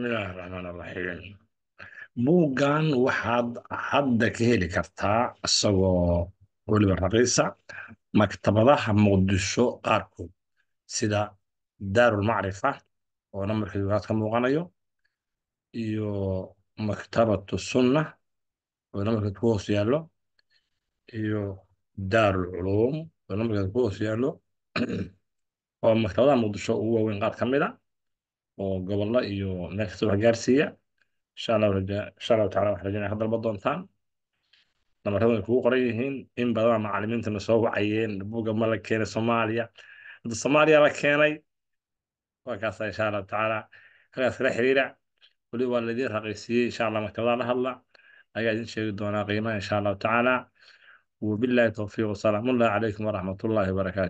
bismillahi raxmaan raxiim buuggan waxaad hadda ka heli kartaa isagoo weliba raqiisa maktabadaha muqdisho qaarkood sida daarulmacrifa oo nambarkeedu aad ka muuqanayo iyo maktabatu sunna oo nambarkeed ku hoos yaallo iyo daarulculuum oo nambarkeed ku hoos yaallo oo maktabadaha muqdisho ugu waaweyn qaar ka mid a oo gobollo iyo meel kasta wax gaarsiiya insha allahu insha allahu tacala waxaan rajaynaya ka dalban doontaan namarradan ay kugu qoran yihiin in badana macalimiintana soo wacayeen buga ma la keenay soomaaliya hadda soomaaliya la keenay waa insha allahu tacaala halkaas kala xiriira weli waa laydin raqiisiiyey insha allah maktabadaa la hadla ayaa idin sheegi doonaa qiimaha insha allahu tacaala وبالله التوفيق والسلام الله عليكم ورحمة الله